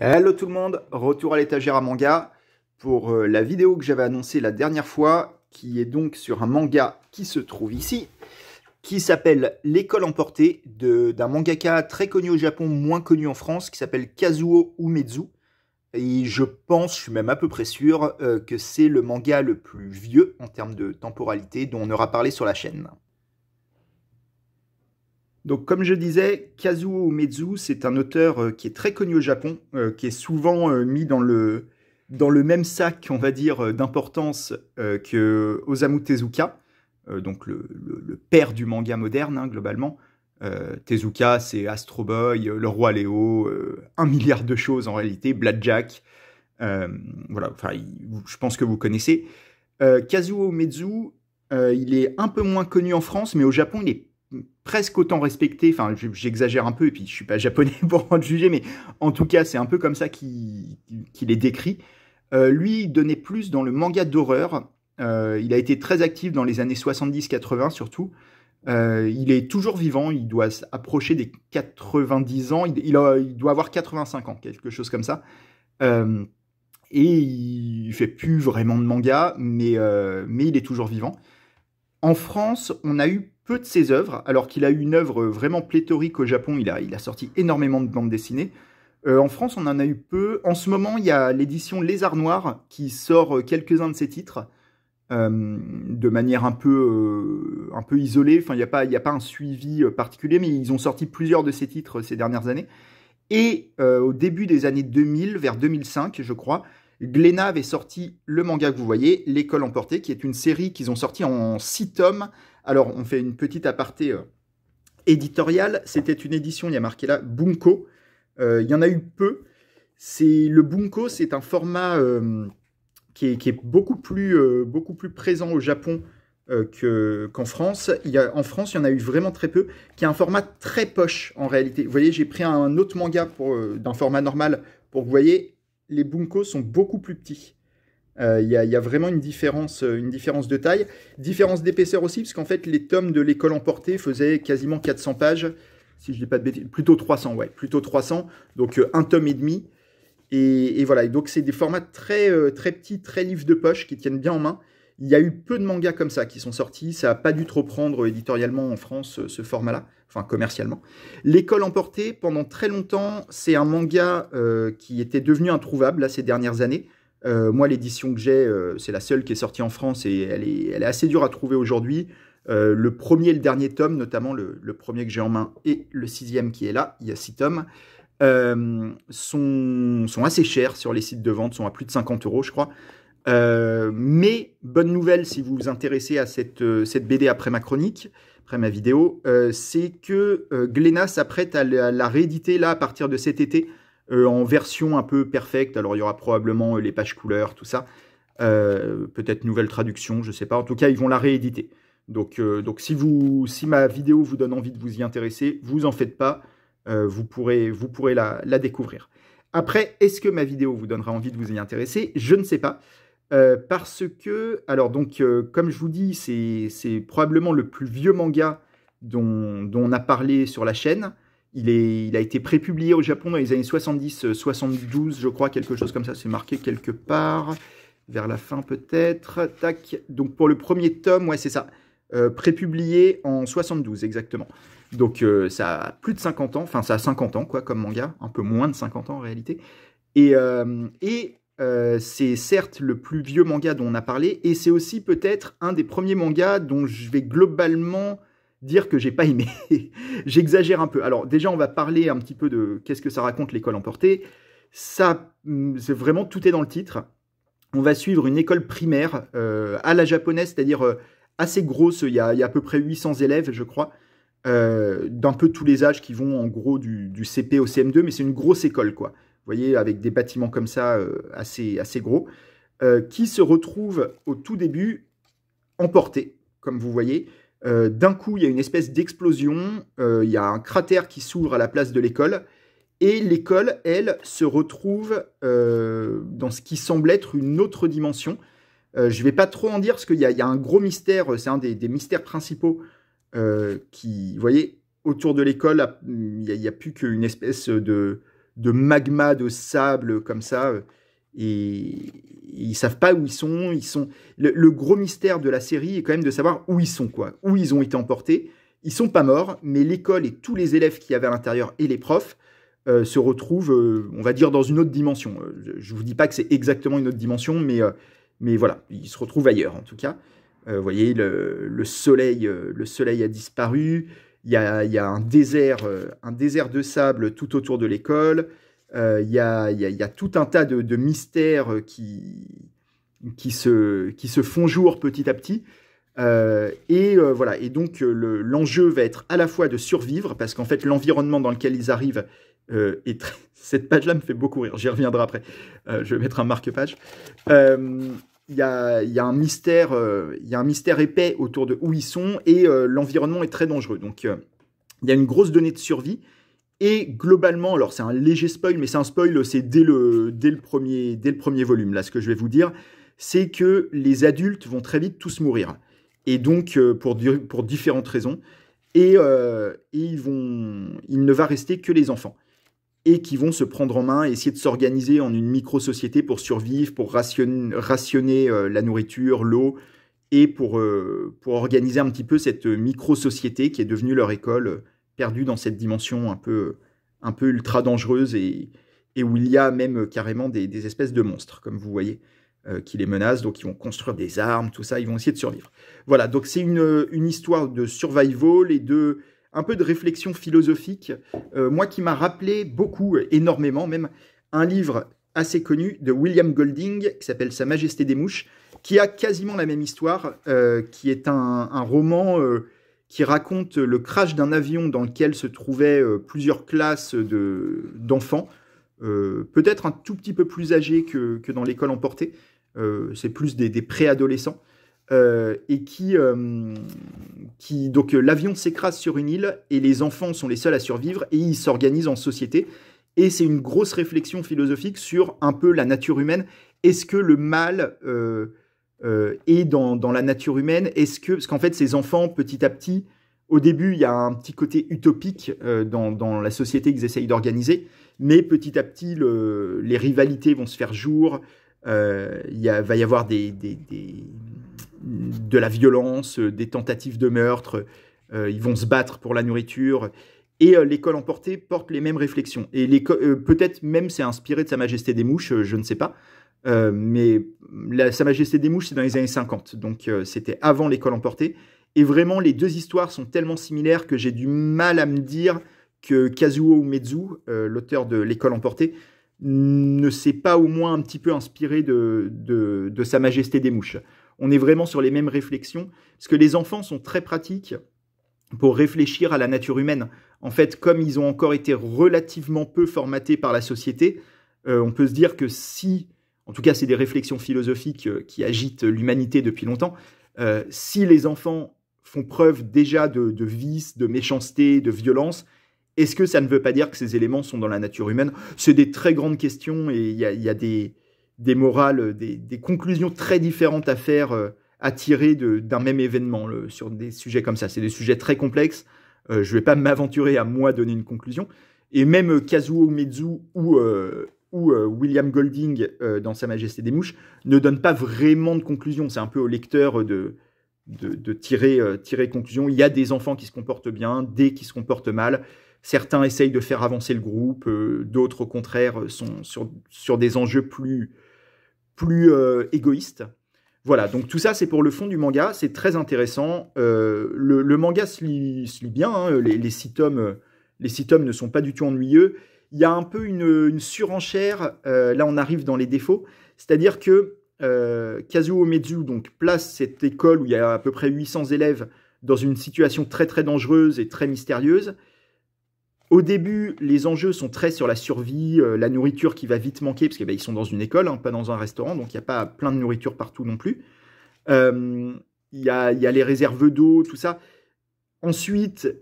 Hello tout le monde, retour à l'étagère à manga pour euh, la vidéo que j'avais annoncée la dernière fois, qui est donc sur un manga qui se trouve ici, qui s'appelle L'école emportée, d'un mangaka très connu au Japon, moins connu en France, qui s'appelle Kazuo Umezu. Et je pense, je suis même à peu près sûr, euh, que c'est le manga le plus vieux en termes de temporalité dont on aura parlé sur la chaîne. Donc, comme je disais, Kazuo Mezu, c'est un auteur euh, qui est très connu au Japon, euh, qui est souvent euh, mis dans le, dans le même sac, on va dire, d'importance que Osamu Tezuka, donc le, père du manga moderne, hein, globalement. Tezuka, c'est Astro Boy, Le Roi Léo, un milliard de choses en réalité, Blackjack. voilà, enfin, je pense que vous connaissez. Kazuo Mezu, il est un peu moins connu en France, mais au Japon, il est presque autant respecté, enfin j'exagère un peu et puis je suis pas japonais pour en juger, mais en tout cas c'est un peu comme ça qu'il est décrit. Euh, lui il donnait plus dans le manga d'horreur, euh, il a été très actif dans les années 70-80 surtout. Euh, il est toujours vivant, il doit approcher des 90 ans, il, il doit avoir 85 ans, quelque chose comme ça. et il fait plus vraiment de manga, mais, mais il est toujours vivant. En France, on a eu peu de ses œuvres, alors qu'il a eu une œuvre vraiment pléthorique au Japon, il a, sorti énormément de bandes dessinées. Euh, en France, on en a eu peu. En ce moment, il y a l'édition Lézard Noir qui sort euh, quelques-uns de ses titres euh, de manière un peu, isolée. Enfin, il n'y a, pas, a pas un suivi particulier, mais ils ont sorti plusieurs de ses titres ces dernières années. Et au début des années 2000, vers 2005, je crois, Glénat avait sorti le manga que vous voyez, L'école emportée, qui est une série qu'ils ont sorti en six tomes. Alors, on fait une petite aparté euh, éditoriale. C'était une édition, il y a marqué là, Bunko. Euh, il y en a eu peu. C'est Le Bunko, c'est un format euh, qui, est, beaucoup plus, beaucoup plus présent au Japon que qu'en France. Il en France, il y en a eu vraiment très peu, qui est un format très poche en réalité. Vous voyez, j'ai pris un autre manga d'un format normal pour que vous voyez, les bunkos sont beaucoup plus petits. Euh, il y, a vraiment une différence, euh, une différence de taille, différence d'épaisseur aussi, parce qu'en fait, les tomes de l'école emportée faisaient quasiment 400 pages, si je dis pas de bêtises, plutôt 300, ouais, plutôt 300, donc euh, un tome et demi. Et, voilà, donc c'est des formats très, très petits, très livres de poche qui tiennent bien en main. Il y a eu peu de mangas comme ça qui sont sortis, ça n'a pas dû trop prendre éditorialement en France ce format-là enfin commercialement. L'école emportée, pendant très longtemps, c'est un manga euh, qui était devenu introuvable là, ces dernières années. Euh, moi, l'édition que j'ai, euh, c'est la seule qui est sortie en France et elle est, assez dure à trouver aujourd'hui. le premier et le dernier tome, notamment le, premier que j'ai en main et le sixième qui est là, il y a six tomes, sont, sont assez chers sur les sites de vente, sont à plus de 50 euros, je crois. Euh, mais bonne nouvelle si vous vous intéressez à cette, euh, BD après ma chronique, après ma vidéo, euh, c'est que euh, s'apprête à, la, rééditer là à partir de cet été en version un peu perfecte. Alors il y aura probablement les pages couleurs, tout ça. Peut-être nouvelle traduction, je ne sais pas. En tout cas, ils vont la rééditer. Donc, donc si, vous, si ma vidéo vous donne envie de vous y intéresser, vous en faites pas. vous pourrez, vous pourrez la découvrir. Après, est-ce que ma vidéo vous donnera envie de vous y intéresser Je ne sais pas. Euh, parce que, alors donc, euh, comme je vous dis, c'est probablement le plus vieux manga dont, on a parlé sur la chaîne. Il, est, il a été prépublié au Japon dans les années 70, 72, euh, je crois, quelque chose comme ça, c'est marqué quelque part, vers la fin peut-être. Tac. Donc pour le premier tome, ouais, c'est ça, pré prépublié en 72 exactement. Donc ça a plus de 50 ans, enfin ça a 50 ans quoi comme manga, un peu moins de 50 ans en réalité. Et, et euh, c'est certes le plus vieux manga dont on a parlé, et c'est aussi peut-être un des premiers mangas dont je vais globalement dire que j'ai pas aimé. J'exagère un peu. Alors déjà, on va parler un petit peu de qu'est-ce que ça raconte l'école emportée. Ça, mm, c'est vraiment tout est dans le titre. On va suivre une école primaire euh, à la japonaise, c'est-à-dire euh, assez grosse. Il y, a, à peu près 800 élèves, je crois, d'un peu tous les âges qui vont en gros du, du CP au CM2, mais c'est une grosse école quoi vous voyez, avec des bâtiments comme ça euh, assez, assez gros, euh, qui se retrouvent au tout début emportés, comme vous voyez. Euh, d'un coup, il y a une espèce d'explosion, il y a un cratère qui s'ouvre à la place de l'école, et l'école, elle, se retrouve dans ce qui semble être une autre dimension. je ne vais pas trop en dire, parce qu'il y, a un gros mystère, c'est un des, mystères principaux qui, vous voyez, autour de l'école, il n'y a, plus qu'une espèce de de magma, de sable comme ça. Euh, et ils savent pas où ils sont. Ils sont le, gros mystère de la série est quand même de savoir où ils sont, quoi, où ils ont été emportés. Ils sont pas morts, mais l'école et tous les élèves qui avaient à l'intérieur et les profs euh, se retrouvent, euh, on va dire, dans une autre dimension. Je vous dis pas que c'est exactement une autre dimension, mais mais voilà, ils se retrouvent ailleurs en tout cas. Vous voyez, le soleil, le soleil a disparu. Il y a, un, désert, euh, un désert de sable tout autour de l'école. Euh, il y, a, tout un tas de, mystères qui, qui, se, qui se font jour petit à petit. Euh, et voilà. Et donc l'enjeu va être à la fois de survivre parce qu'en fait l'environnement dans lequel ils arrivent est très... cette page-là me fait beaucoup rire. J'y reviendrai après. je vais mettre un marque-page il y, a, un mystère, euh, un mystère épais autour de où ils sont et euh, l'environnement est très dangereux. Donc euh, il y a une grosse donnée de survie et globalement, alors c'est un léger spoil, mais c'est un spoil, c'est dès le, dès le premier, dès le premier volume. Là, ce que je vais vous dire, c'est que les adultes vont très vite tous mourir et donc pour, pour différentes raisons et, et ils vont, il ne va rester que les enfants et qui vont se prendre en main, essayer de s'organiser en une micro-société pour survivre, pour rationner, euh, la nourriture, l'eau, et pour, euh, pour organiser un petit peu cette micro-société qui est devenue leur école, euh, perdue dans cette dimension un peu, un peu ultra dangereuse et, et où il y a même carrément des, espèces de monstres, comme vous voyez, qui les menacent. Donc ils vont construire des armes, tout ça, ils vont essayer de survivre. Voilà, donc c'est une, une histoire de survival et de un peu de réflexion philosophique, euh, moi qui m'a rappelé beaucoup, euh, énormément même, un livre assez connu de William Golding qui s'appelle Sa Majesté des Mouches, qui a quasiment la même histoire, euh, qui est un, roman qui raconte le crash d'un avion dans lequel se trouvaient plusieurs classes d'enfants, peut-être un tout petit peu plus âgés que, dans l'école emportée, c'est plus des, des préadolescents. Euh, et qui, euh, qui donc euh, l'avion s'écrase sur une île et les enfants sont les seuls à survivre et ils s'organisent en société. Et c'est une grosse réflexion philosophique sur un peu la nature humaine. Est-ce que le mal est dans, la nature humaine Est-ce que parce qu'en fait ces enfants petit à petit au début, il y a un petit côté utopique dans, la société qu'ils essayent d'organiser, mais petit à petit, les rivalités vont se faire jour, il va y avoir des, de la violence, euh, des tentatives de meurtre, euh, ils vont se battre pour la nourriture. Et euh, l'école emportée porte les mêmes réflexions. Et peut-être même c'est inspiré de Sa Majesté des Mouches, je ne sais pas. mais Sa Majesté des Mouches, c'est dans les années 50, donc c'était avant l'école emportée. Et vraiment, les deux histoires sont tellement similaires que j'ai du mal à me dire que Kazuo Umezu, l'auteur de l'école emportée, ne s'est pas au moins un petit peu inspiré de Sa Majesté des Mouches on est vraiment sur les mêmes réflexions, parce que les enfants sont très pratiques pour réfléchir à la nature humaine. En fait, comme ils ont encore été relativement peu formatés par la société, euh, on peut se dire que si, en tout cas c'est des réflexions philosophiques euh, qui agitent l'humanité depuis longtemps, euh, si les enfants font preuve déjà de, vice, de méchanceté, de violence, est-ce que ça ne veut pas dire que ces éléments sont dans la nature humaine C'est des très grandes questions et il y a des, des morales, euh, des, conclusions très différentes à faire, euh, à tirer d'un même événement sur des sujets comme ça. C'est des sujets très complexes. Euh, je ne vais pas m'aventurer à moi donner une conclusion. Et même Kazuo Mezu ou, William Golding dans Sa Majesté des Mouches ne donnent pas vraiment de conclusion. C'est un peu au lecteur de, tirer, tirer conclusion. Il y a des enfants qui se comportent bien, des qui se comportent mal. Certains essayent de faire avancer le groupe, euh, d'autres au contraire euh, sont sur, des enjeux plus, euh, égoïstes. Voilà, donc tout ça c'est pour le fond du manga, c'est très intéressant. le, manga se lit, bien, hein, les, les, six les ne sont pas du tout ennuyeux. Il y a un peu une, surenchère, là on arrive dans les défauts, c'est-à-dire que Kazuo Mezu donc, place cette école où il y a à peu près 800 élèves dans une situation très très dangereuse et très mystérieuse. Au début, les enjeux sont très sur la survie, euh, la nourriture qui va vite manquer, parce qu'ils bah, sont dans une école, hein, pas dans un restaurant, donc il n'y a pas plein de nourriture partout non plus. Euh, il y, a les réserves d'eau, tout ça. Ensuite,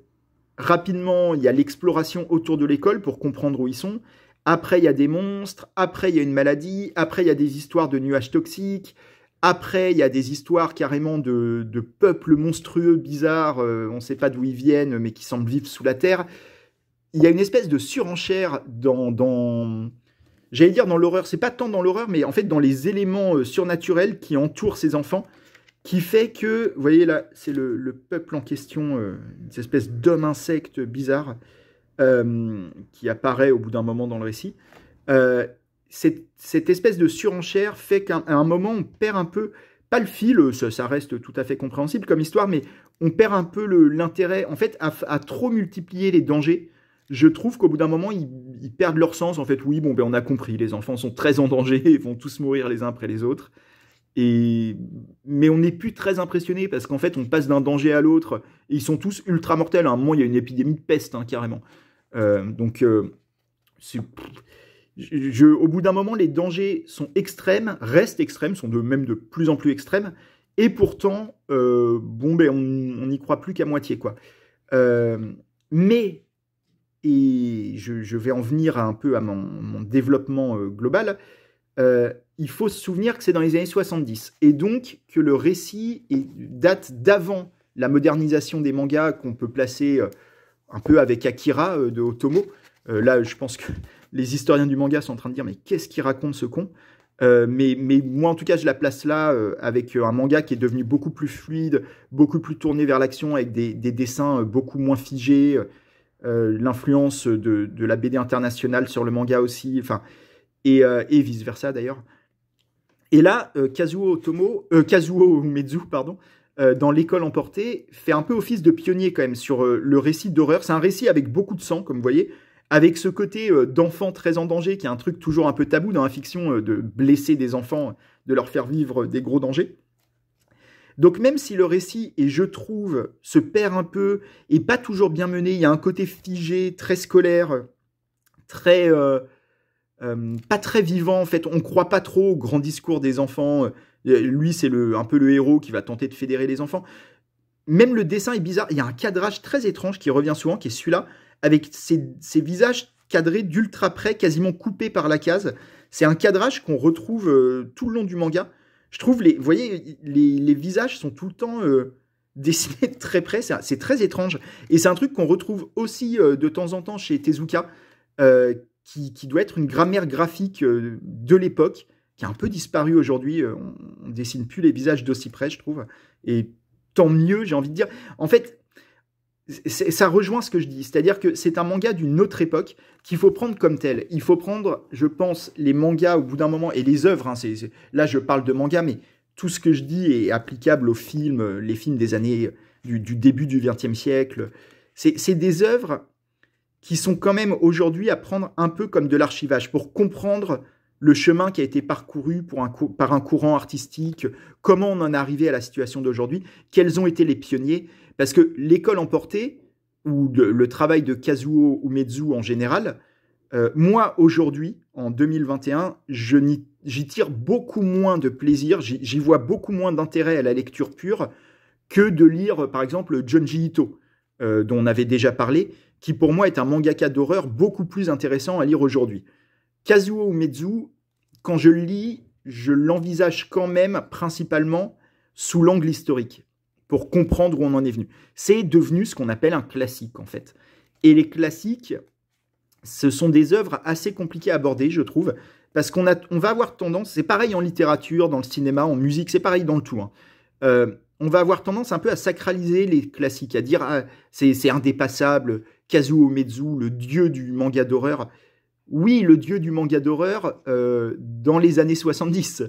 rapidement, il y a l'exploration autour de l'école pour comprendre où ils sont. Après, il y a des monstres, après, il y a une maladie, après, il y a des histoires de nuages toxiques, après, il y a des histoires carrément de, peuples monstrueux, bizarres, euh, on ne sait pas d'où ils viennent, mais qui semblent vivre sous la terre il y a une espèce de surenchère dans, dans j'allais dire dans l'horreur, c'est pas tant dans l'horreur, mais en fait dans les éléments euh, surnaturels qui entourent ces enfants, qui fait que, vous voyez là, c'est le, le, peuple en question, cette euh, une espèce d'homme insecte bizarre euh, qui apparaît au bout d'un moment dans le récit. cette, cette, espèce de surenchère fait qu'à un moment on perd un peu, pas le fil, ça, reste tout à fait compréhensible comme histoire, mais on perd un peu l'intérêt, en fait, à, trop multiplier les dangers je trouve qu'au bout d'un moment, ils, perdent leur sens. En fait, oui, bon, ben, on a compris, les enfants sont très en danger, ils vont tous mourir les uns après les autres. Et... Mais on n'est plus très impressionné parce qu'en fait, on passe d'un danger à l'autre. Ils sont tous ultra mortels. À un moment, il y a une épidémie de peste, hein, carrément. Euh, donc, euh, au bout d'un moment, les dangers sont extrêmes, restent extrêmes, sont de même de plus en plus extrêmes. Et pourtant, euh, bon, ben, on n'y croit plus qu'à moitié, quoi. mais et je, vais en venir un peu à mon, développement euh, global, euh, il faut se souvenir que c'est dans les années 70, et donc que le récit date d'avant la modernisation des mangas qu'on peut placer euh, un peu avec Akira de Otomo. là, je pense que les historiens du manga sont en train de dire mais qu'est-ce qu'il raconte ce con mais, moi, en tout cas, je la place là avec un manga qui est devenu beaucoup plus fluide, beaucoup plus tourné vers l'action, avec des dessins beaucoup moins figés. Euh, l'influence de, la BD internationale sur le manga aussi, enfin, et, euh, vice-versa d'ailleurs. Et là, euh, Kazuo, Otomo, Kazuo pardon, dans L'école emportée, fait un peu office de pionnier quand même sur le récit d'horreur. C'est un récit avec beaucoup de sang, comme vous voyez, avec ce côté d'enfant très en danger, qui est un truc toujours un peu tabou dans la fiction, de blesser des enfants, de leur faire vivre des gros dangers. Donc même si le récit, et je trouve, se perd un peu, et pas toujours bien mené, il y a un côté figé, très scolaire, très... Euh, euh, pas très vivant en fait, on croit pas trop au grand discours des enfants, euh, lui c'est un peu le héros qui va tenter de fédérer les enfants. Même le dessin est bizarre, il y a un cadrage très étrange qui revient souvent, qui est celui-là, avec ces ses visages cadrés d'ultra près, quasiment coupés par la case. C'est un cadrage qu'on retrouve tout le long du manga, je trouve, les, voyez, les, visages sont tout le temps euh, dessinés très près, c'est très étrange. Et c'est un truc qu'on retrouve aussi euh, de temps en temps chez Tezuka, euh, qui, qui, doit être une grammaire graphique de l'époque, qui a un peu disparu aujourd'hui. on, ne dessine plus les visages d'aussi près, je trouve. Et tant mieux, j'ai envie de dire. En fait, ça rejoint ce que je dis, c'est-à-dire que c'est un manga d'une autre époque qu'il faut prendre comme tel. Il faut prendre, je pense, les mangas au bout d'un moment et les œuvres. Hein, là, je parle de manga, mais tout ce que je dis est applicable aux films, euh, les films des années euh, du, début du XXe siècle. C'est des œuvres qui sont quand même aujourd'hui à prendre un peu comme de l'archivage pour comprendre le chemin qui a été parcouru par un courant artistique, comment on en est arrivé à la situation d'aujourd'hui, quels ont été les pionniers. Parce que l'école emportée, ou le, travail de Kazuo Umezu en général, euh, moi aujourd'hui, en 2021, j'y tire beaucoup moins de plaisir, j'y vois beaucoup moins d'intérêt à la lecture pure que de lire par exemple Junji Ito, euh, dont on avait déjà parlé, qui pour moi est un mangaka d'horreur beaucoup plus intéressant à lire aujourd'hui. Kazuo Umezu, quand je le lis, je l'envisage quand même principalement sous l'angle historique pour comprendre où on en est venu. C'est devenu ce qu'on appelle un classique, en fait. Et les classiques, ce sont des œuvres assez compliquées à aborder, je trouve, parce qu'on on va avoir tendance, c'est pareil en littérature, dans le cinéma, en musique, c'est pareil dans le tout. Hein. Euh, on va avoir tendance un peu à sacraliser les classiques, à dire ah, c'est indépassable, Kazuo Mezu, le dieu du manga d'horreur. Oui, le dieu du manga d'horreur euh, dans les années 70.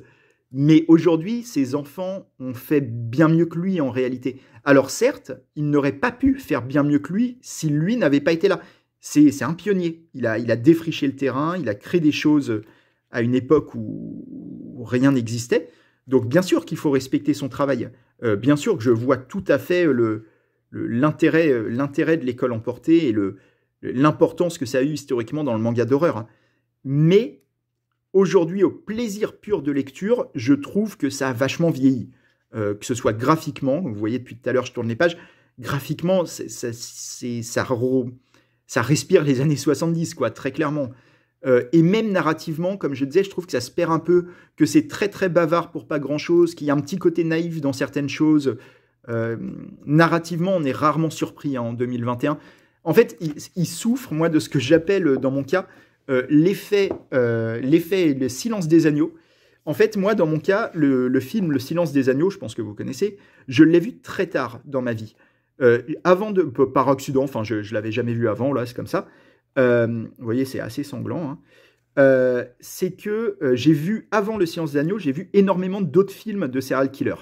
Mais aujourd'hui, ses enfants ont fait bien mieux que lui en réalité. Alors certes, il n'aurait pas pu faire bien mieux que lui si lui n'avait pas été là. C'est un pionnier. Il a, défriché le terrain, il a créé des choses à une époque où rien n'existait. Donc bien sûr qu'il faut respecter son travail. Euh, bien sûr que je vois tout à fait euh, l'intérêt de l'école emportée et l'importance que ça a eu historiquement dans le manga d'horreur. Hein. Mais aujourd'hui au plaisir pur de lecture, je trouve que ça a vachement vieilli. Euh, que ce soit graphiquement, vous voyez depuis tout à l'heure, je tourne les pages, graphiquement, ça, respire les années 70, quoi, très clairement. Euh, et même narrativement, comme je disais, je trouve que ça se perd un peu, que c'est très très bavard pour pas grand-chose, qu'il y a un petit côté naïf dans certaines choses. Euh, narrativement, on est rarement surpris hein, en 2021. En fait, il, il, souffre, moi, de ce que j'appelle, dans mon cas, euh, l'effet, euh, l'effet, le silence des agneaux. En fait, moi, dans mon cas, le, le, film Le silence des agneaux, je pense que vous connaissez, je l'ai vu très tard dans ma vie. Euh, avant de, par accident, enfin, je, ne l'avais jamais vu avant, là, c'est comme ça. vous voyez, c'est assez sanglant. Hein. c'est que j'ai vu, avant Le silence des agneaux, j'ai vu énormément d'autres films de serial killer.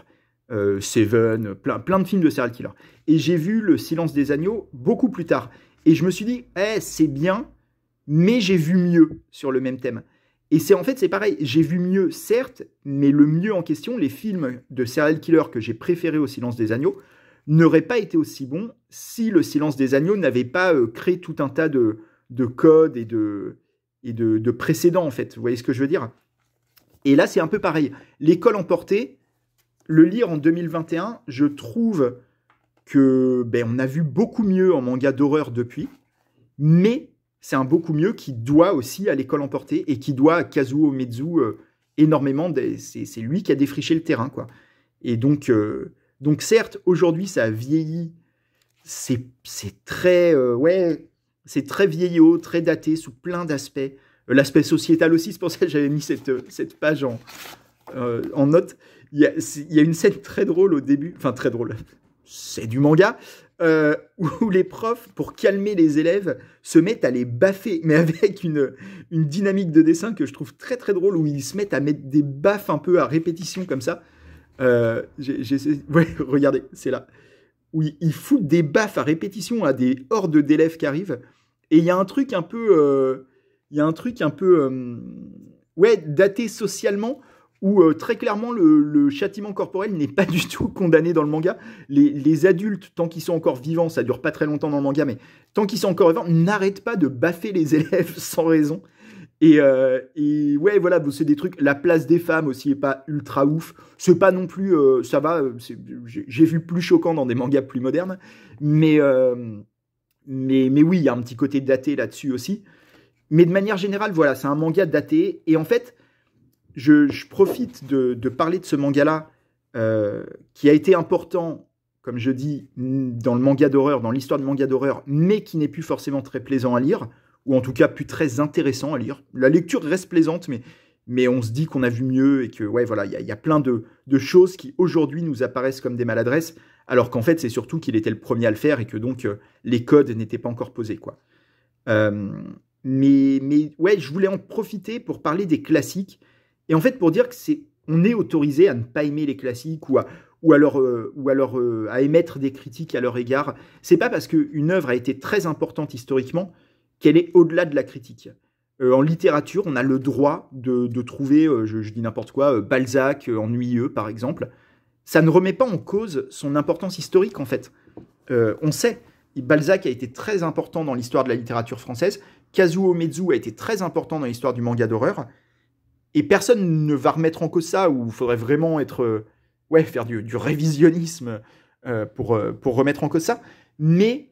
Seven, plein, plein de films de serial killer. Et j'ai vu Le silence des agneaux beaucoup plus tard. Et je me suis dit, eh, c'est bien, mais j'ai vu mieux sur le même thème. Et c'est en fait, c'est pareil. J'ai vu mieux, certes, mais le mieux en question, les films de serial killer que j'ai préférés au Silence des Agneaux n'auraient pas été aussi bons si le Silence des Agneaux n'avait pas euh, créé tout un tas de, de codes et de, et de, de, précédents, en fait. Vous voyez ce que je veux dire Et là, c'est un peu pareil. L'école emportée, le lire en 2021, je trouve que ben, on a vu beaucoup mieux en manga d'horreur depuis, mais c'est un beaucoup mieux qui doit aussi à l'école emportée et qui doit à Kazuo Mezu euh, énormément. C'est lui qui a défriché le terrain, quoi. Et donc, euh, donc certes, aujourd'hui, ça a vieilli. C'est très, euh, ouais, c'est très vieillot, très daté sous plein d'aspects. L'aspect sociétal aussi, c'est pour ça que j'avais mis cette, cette page en, en note. Il y, il y a une scène très drôle au début, enfin très drôle, c'est du manga, euh, où les profs, pour calmer les élèves, se mettent à les baffer, mais avec une, dynamique de dessin que je trouve très très drôle, où ils se mettent à mettre des baffes un peu à répétition comme ça. Euh, regardez, c'est là. Où ils, foutent des baffes à répétition à des hordes d'élèves qui arrivent. Et il y a un truc un peu... Euh, il y a un truc un peu... ouais, daté socialement, où euh, très clairement le, châtiment corporel n'est pas du tout condamné dans le manga. Les, adultes, tant qu'ils sont encore vivants, ça dure pas très longtemps dans le manga, mais tant qu'ils sont encore vivants, n'arrêtent pas de baffer les élèves sans raison. Et, euh, ouais, voilà, c'est des trucs. La place des femmes aussi est pas ultra ouf. C'est pas non plus, euh, ça va. J'ai vu plus choquant dans des mangas plus modernes, mais mais, mais oui, il y a un petit côté daté là-dessus aussi. Mais de manière générale, voilà, c'est un manga daté. Et en fait, je, profite de, parler de ce manga-là, euh, qui a été important, comme je dis, dans le manga d'horreur, dans l'histoire du manga d'horreur, mais qui n'est plus forcément très plaisant à lire, ou en tout cas plus très intéressant à lire. La lecture reste plaisante, mais, on se dit qu'on a vu mieux et que, ouais, voilà, il y, a plein de, choses qui aujourd'hui nous apparaissent comme des maladresses, alors qu'en fait, c'est surtout qu'il était le premier à le faire et que donc euh, les codes n'étaient pas encore posés, quoi. Euh, mais, mais ouais, je voulais en profiter pour parler des classiques et en fait, pour dire que on est autorisé à ne pas aimer les classiques ou à, ou euh, euh, émettre des critiques à leur égard, c'est pas parce qu'une œuvre a été très importante historiquement qu'elle est au-delà de la critique. Euh, en littérature, on a le droit de, trouver, je, dis n'importe quoi, Balzac ennuyeux par exemple. Ça ne remet pas en cause son importance historique en fait. on sait, Balzac a été très important dans l'histoire de la littérature française, Kazuo Mezu a été très important dans l'histoire du manga d'horreur, et personne ne va remettre en cause ça, ou il faudrait vraiment être, euh, ouais, faire du, du révisionnisme euh, pour, euh, pour remettre en cause ça. Mais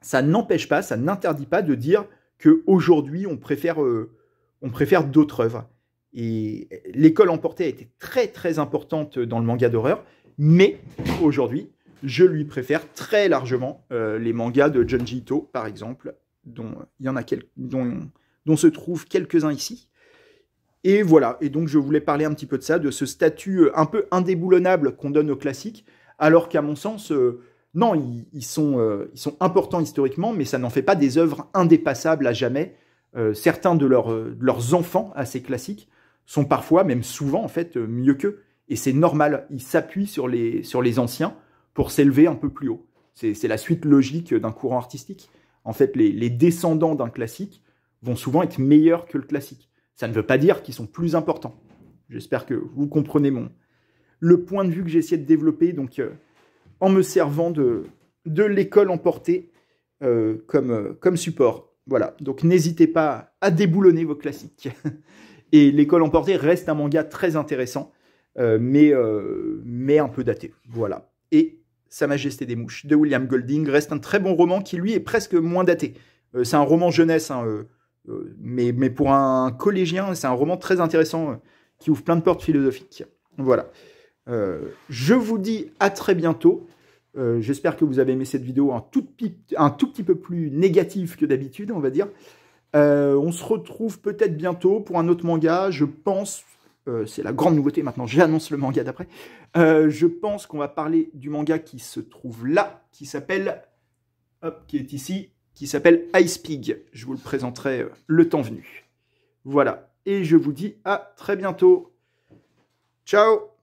ça n'empêche pas, ça n'interdit pas de dire qu'aujourd'hui, on préfère, on préfère d'autres œuvres. Et l'école emportée a été très très importante dans le manga d'horreur, mais aujourd'hui, je lui préfère très largement les mangas de Junji Ito, par exemple, dont il y en a quelques, dont, dont se trouvent quelques-uns ici. Et voilà, et donc je voulais parler un petit peu de ça, de ce statut euh, un peu indéboulonnable qu'on donne aux classiques, alors qu'à mon sens, euh, non, euh, ils, sont, importants historiquement, mais ça n'en fait pas des œuvres indépassables à jamais. certains de, leurs enfants assez classiques sont parfois, même souvent en fait, mieux qu'eux. Et c'est normal, ils s'appuient sur les, anciens pour s'élever un peu plus haut. C'est la suite logique d'un courant artistique. En fait, les descendants d'un classique vont souvent être meilleurs que le classique. Ça ne veut pas dire qu'ils sont plus importants. J'espère que vous comprenez mon le point de vue que j'ai essayé de développer, donc euh, en me servant de, de l'école emportée euh, comme, euh, comme support. Voilà, donc n'hésitez pas à déboulonner vos classiques. Et l'école emportée reste un manga très intéressant, mais, mais un peu daté. Voilà. Et Sa Majesté des Mouches de William Golding reste un très bon roman qui, lui, est presque moins daté. c'est un roman jeunesse, hein, euh, mais, pour un collégien, c'est un roman très intéressant euh, qui ouvre plein de portes philosophiques. Voilà. Euh, je vous dis à très bientôt. J'espère que vous avez aimé cette vidéo un tout, un tout petit peu plus négative que d'habitude, on va dire. on se retrouve peut-être bientôt pour un autre manga. Je pense, c'est la grande nouveauté maintenant, j'annonce le manga d'après. je pense qu'on va parler du manga qui se trouve là, qui s'appelle, hop, qui est ici, qui s'appelle Ice Pig. Je vous le présenterai euh, le temps venu. Voilà, et je vous dis à très bientôt. Ciao